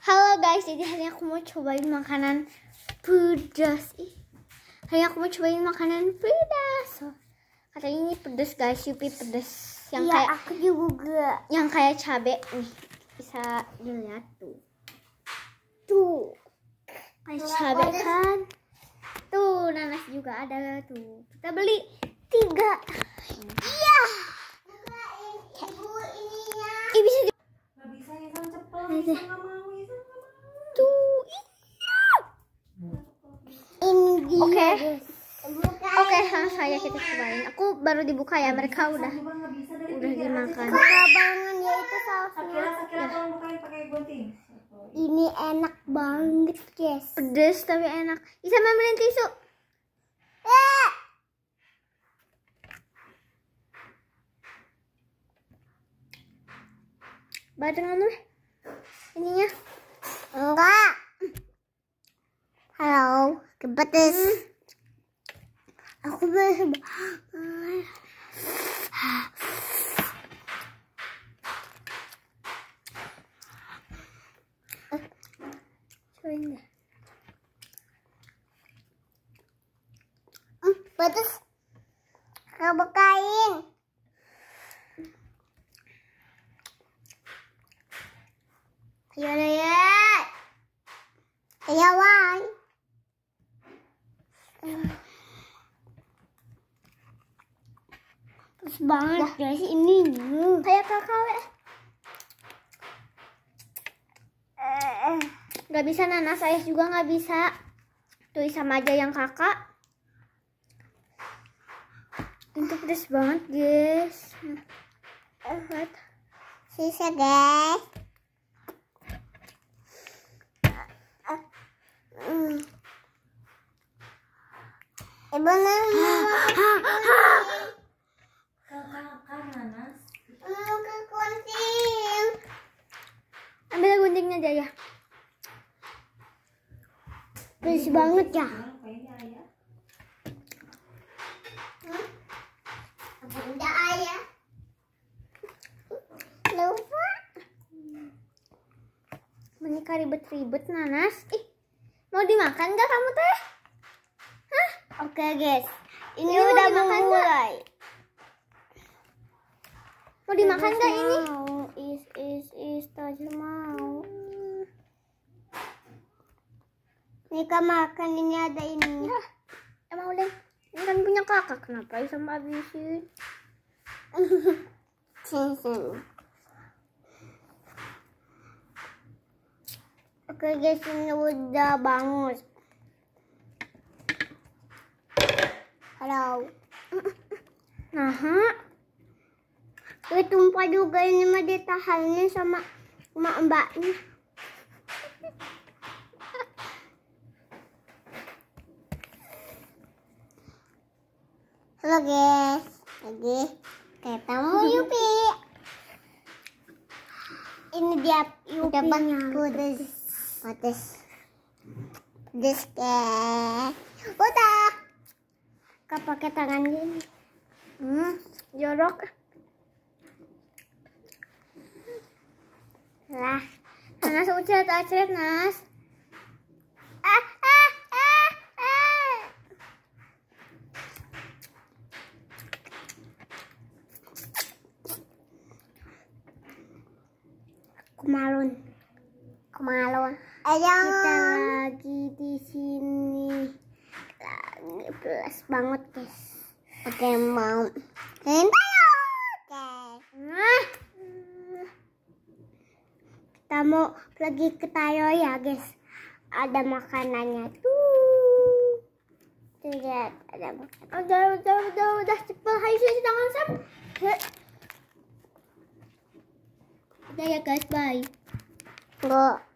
Halo guys, jadi hari aku mau cobain makanan pedas. Ih, hari aku mau cobain makanan pedas. So katanya ini pedas guys, yupi pedas. Yang iya, kayak aku juga. Yang kayak cabe nih. Bisa dilihat tuh. Tuh. Kayak cabe kan. Tuh, nanas juga ada tuh. Kita beli tiga. Iya. ini, eh, Ibu ininya. Ih, bisa. Enggak bisa ya, kan cepet. Oke. Okay. Oke, okay, saya kita cobain. Aku baru dibuka ya, mereka udah udah dimakan. Kebangan ya, ya. pakai sausnya. Ini enak banget, guys. Pedes tapi enak. Bisa ambilin tisu. Eh. Ini ininya. Enggak. Hello, kebetes. Hmm? Aku belum. Coba Pedes. Hmm, Kau bukain. Terus banget guys ini. Hmm. Kayak kakak eh Gak bisa nanas saya juga gak bisa. Tuh sama aja yang kakak. Itu pedes banget guys. Lihat. Sisa guys. belum. Ke Ambil guntingnya aja ya. Pedes banget ya. Bunda ayah. Lupa. Menikah ribet-ribet nanas. Ih, mau dimakan gak kamu teh? Hah? Oke okay, guys, ini, ini udah mau mulai. Mau dimakan nggak ini? Is is is Tajus mau. Nika makan ini ada ini. Ya, emang udah ini kan punya kakak kenapa bisa sama habisin? Oke okay, guys, ini udah bangun. Halo. Nah, Ditumpah juga ini mah ditahannya sama emak mbaknya. Halo guys, lagi ketemu Yupi. Ini dia Yupi. Dapat putus putus, Pedes guys. Udah. Kak pakai tangan gini. Hmm, jorok. Lah, Nas ucet acret Nas. Ah, ah, ah, ah. Ayo. Kita lagi di sini jelas banget guys oke mau minta ya kita mau pergi ke tayo ya guys ada makanannya tuh tuh lihat ada makanan udah udah udah udah cepet hai sih tangan sam udah ya guys bye Bro.